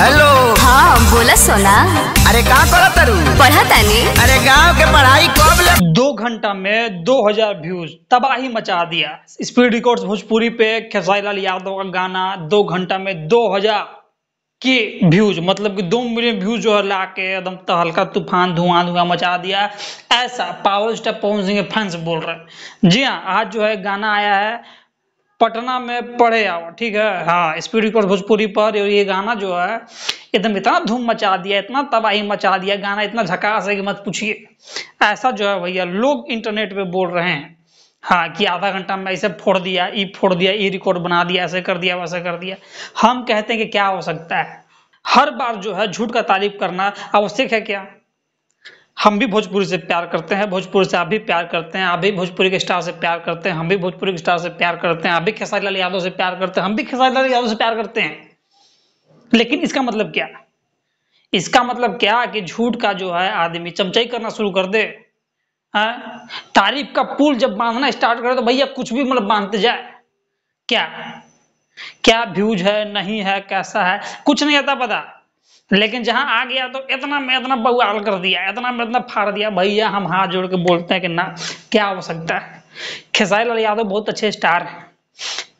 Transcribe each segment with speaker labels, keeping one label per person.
Speaker 1: Hello हाँ बोला सोना अरे कहाँ करा तरु पढ़ा तानी अरे गांव के पढ़ाई कब ले दो घंटा में 2000 व्यूज तबाही मचा दिया स्पीड रिकॉर्ड्स भोजपुरी पे खेसारी लाल यादव का गाना दो घंटा में 2000 के व्यूज मतलब कि दो मिलियन व्यूज जो है ला के एकदम तहलका तूफान धुआं धुआं मचा दिया ऐसा power star Pawan Singh fans बोल रहे हैं जी हाँ आज जो है गाना आया है पटना में पढ़े आओ ठीक है हाँ स्पीड रिकॉर्ड भोजपुरी पर ये गाना जो है एकदम इतना धूम मचा दिया इतना तबाही मचा दिया गाना इतना झकास है कि मत पूछिए ऐसा जो है भैया लोग इंटरनेट पे बोल रहे हैं हाँ कि आधा घंटा में ऐसे फोड़ दिया ई फोड़ दिया ई रिकॉर्ड बना दिया ऐसे कर दिया वैसे कर दिया हम कहते हैं कि क्या हो सकता है हर बार जो है झूठ का तारीफ करना आवश्यक है क्या हम भी भोजपुरी से प्यार करते हैं भोजपुरी से आप भी प्यार करते हैं आप भी भोजपुरी के स्टार से प्यार करते हैं हम भी भोजपुरी के स्टार से प्यार करते हैं आप भी खेसारी लाल यादव से प्यार करते हैं हम भी खेसारी लाल यादव से प्यार करते हैं लेकिन इसका मतलब क्या इसका मतलब क्या कि झूठ का जो है आदमी चमचाई करना शुरू कर दे है हाँ? तारीफ का पुल जब बांधना स्टार्ट करे तो भैया कुछ भी मतलब बांधते जाए क्या क्या व्यूज है नहीं है कैसा है कुछ नहीं आता पता लेकिन जहां आ गया तो इतना में इतना बवाल कर दिया इतना में इतना फाड़ दिया भैया हम हाथ जोड़ के बोलते हैं कि ना क्या हो सकता है खेसारी लाल यादव बहुत अच्छे स्टार हैं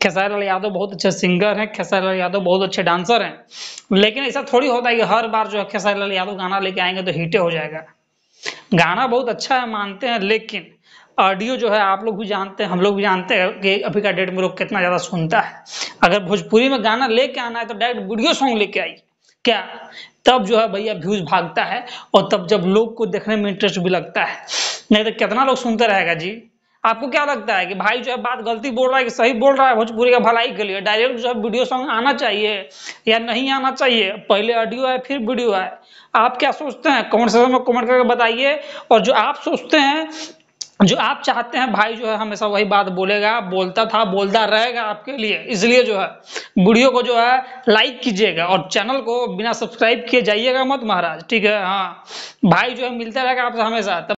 Speaker 1: खेसारी लाल यादव बहुत अच्छे सिंगर हैं खेसारी लाल यादव बहुत अच्छे डांसर हैं लेकिन ऐसा थोड़ी होता है कि हर बार जो है खेसारी लाल यादव गाना लेके आएंगे तो हिटे हो जाएगा गाना बहुत अच्छा है मानते हैं लेकिन ऑडियो जो है आप लोग भी जानते हैं हम लोग भी जानते हैं कि अभी का डेट में लोग कितना ज़्यादा सुनता है अगर भोजपुरी में गाना लेके आना है तो डायरेक्ट वीडियो सॉन्ग लेके आइए क्या तब जो है भैया व्यूज भागता है और तब जब लोग को देखने में इंटरेस्ट भी लगता है नहीं तो कितना लोग सुनते रहेगा जी आपको क्या लगता है कि भाई जो है बात गलती बोल रहा है कि सही बोल रहा है भोजपुरी का भलाई के लिए डायरेक्ट जो है वीडियो सॉन्ग आना चाहिए या नहीं आना चाहिए पहले ऑडियो है फिर वीडियो है आप क्या सोचते हैं कमेंट सेक्शन में कमेंट करके बताइए और जो आप सोचते हैं जो आप चाहते हैं भाई जो है हमेशा वही बात बोलेगा बोलता था बोलता रहेगा आपके लिए इसलिए जो है वीडियो को जो है लाइक कीजिएगा और चैनल को बिना सब्सक्राइब किए जाइएगा मत महाराज ठीक है हाँ भाई जो है मिलता रहेगा आपसे हमेशा